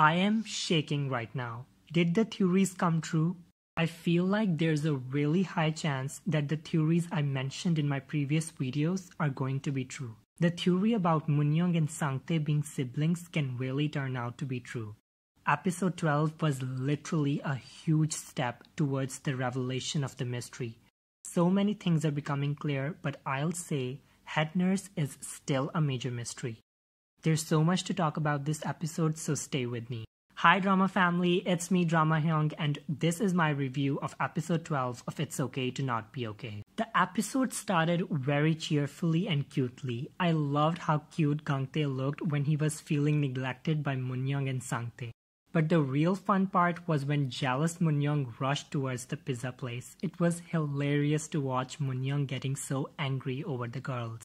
I am shaking right now. Did the theories come true? I feel like there's a really high chance that the theories I mentioned in my previous videos are going to be true. The theory about Munyong and Sangte being siblings can really turn out to be true. Episode 12 was literally a huge step towards the revelation of the mystery. So many things are becoming clear, but I'll say Head Nurse is still a major mystery. There's so much to talk about this episode, so stay with me. Hi, drama family, it's me, Drama Hyung, and this is my review of episode 12 of It's Okay to Not Be Okay. The episode started very cheerfully and cutely. I loved how cute Gangtae looked when he was feeling neglected by Munyoung and Sangtae. But the real fun part was when jealous Munyoung rushed towards the pizza place. It was hilarious to watch Munyoung getting so angry over the girls.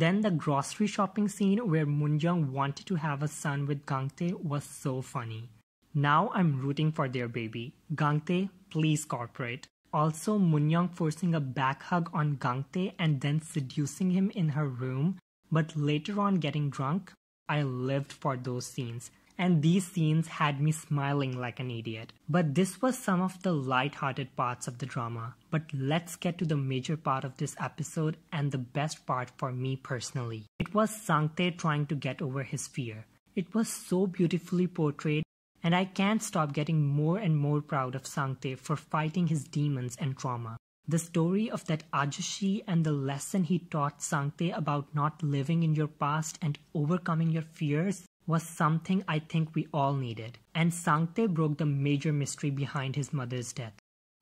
Then the grocery shopping scene where Munjung wanted to have a son with Gangte was so funny. Now I'm rooting for their baby. Gangte, please cooperate. Also, Munyoung forcing a back hug on Gangte and then seducing him in her room, but later on getting drunk. I lived for those scenes and these scenes had me smiling like an idiot. But this was some of the light-hearted parts of the drama. But let's get to the major part of this episode and the best part for me personally. It was Sangte trying to get over his fear. It was so beautifully portrayed and I can't stop getting more and more proud of Sangte for fighting his demons and trauma. The story of that Ajushi and the lesson he taught Sangte about not living in your past and overcoming your fears was something I think we all needed, and Sangte broke the major mystery behind his mother's death.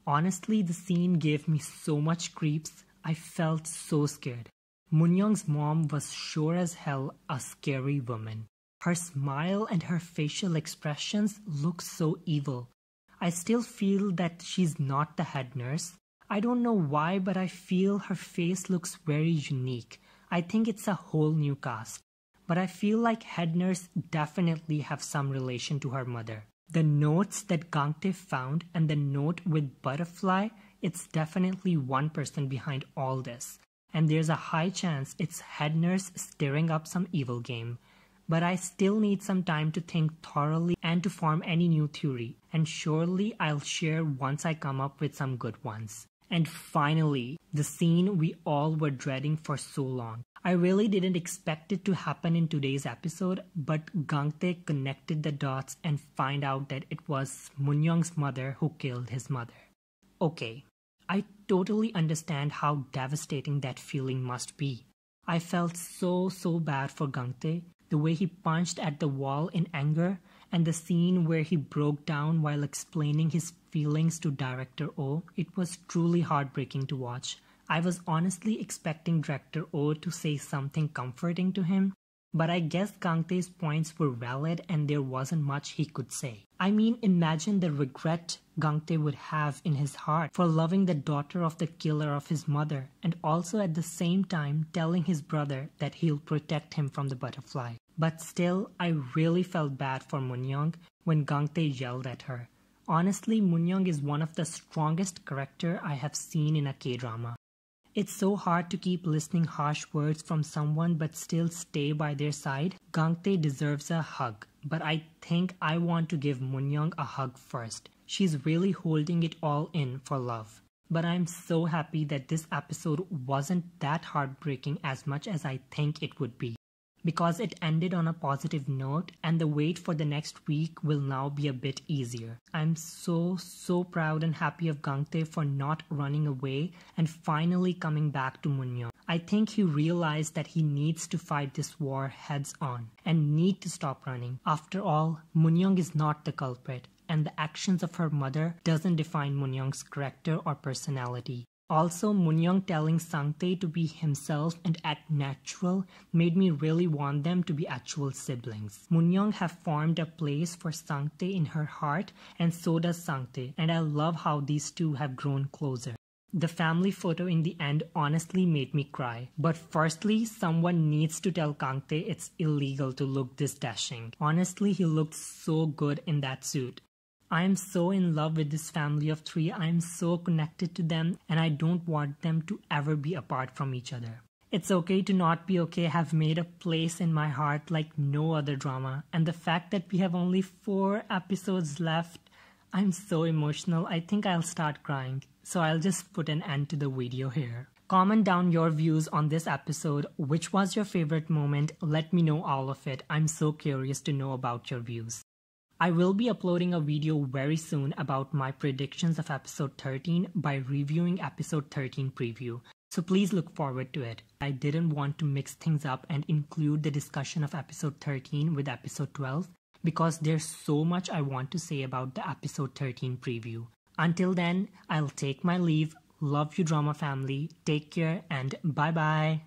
Honestly, the scene gave me so much creeps, I felt so scared. Munyoung's mom was sure as hell a scary woman. Her smile and her facial expressions look so evil. I still feel that she's not the head nurse. I don't know why, but I feel her face looks very unique. I think it's a whole new cast but I feel like head nurse definitely have some relation to her mother. The notes that Gangte found and the note with butterfly, it's definitely one person behind all this. And there's a high chance it's head nurse stirring up some evil game. But I still need some time to think thoroughly and to form any new theory, and surely I'll share once I come up with some good ones. And finally, the scene we all were dreading for so long I really didn't expect it to happen in today's episode, but Gangte connected the dots and find out that it was Munyoung's mother who killed his mother. Okay, I totally understand how devastating that feeling must be. I felt so so bad for Gangte, the way he punched at the wall in anger, and the scene where he broke down while explaining his feelings to director O, it was truly heartbreaking to watch. I was honestly expecting Director O to say something comforting to him, but I guess Kangte's points were valid and there wasn't much he could say. I mean, imagine the regret Gangte would have in his heart for loving the daughter of the killer of his mother and also at the same time telling his brother that he'll protect him from the butterfly. But still, I really felt bad for Munyong when Gangte yelled at her. Honestly, Munyong is one of the strongest character I have seen in a K-drama. It's so hard to keep listening harsh words from someone but still stay by their side. Gangte deserves a hug, but I think I want to give Munyoung a hug first. She's really holding it all in for love. But I'm so happy that this episode wasn't that heartbreaking as much as I think it would be because it ended on a positive note and the wait for the next week will now be a bit easier. I'm so, so proud and happy of Gangte for not running away and finally coming back to Munyo. I think he realized that he needs to fight this war heads on and need to stop running. After all, Munyong is not the culprit and the actions of her mother doesn't define Munyong's character or personality. Also, Munyong telling Sangte to be himself and act natural made me really want them to be actual siblings. Munyong have formed a place for Sangte in her heart and so does Sangte and I love how these two have grown closer. The family photo in the end honestly made me cry. But firstly, someone needs to tell Kangtae it's illegal to look this dashing. Honestly, he looked so good in that suit. I am so in love with this family of three. I am so connected to them and I don't want them to ever be apart from each other. It's okay to not be okay have made a place in my heart like no other drama. And the fact that we have only four episodes left, I'm so emotional. I think I'll start crying. So I'll just put an end to the video here. Comment down your views on this episode. Which was your favorite moment? Let me know all of it. I'm so curious to know about your views. I will be uploading a video very soon about my predictions of episode 13 by reviewing episode 13 preview, so please look forward to it. I didn't want to mix things up and include the discussion of episode 13 with episode 12 because there's so much I want to say about the episode 13 preview. Until then, I'll take my leave. Love you, drama family. Take care and bye bye.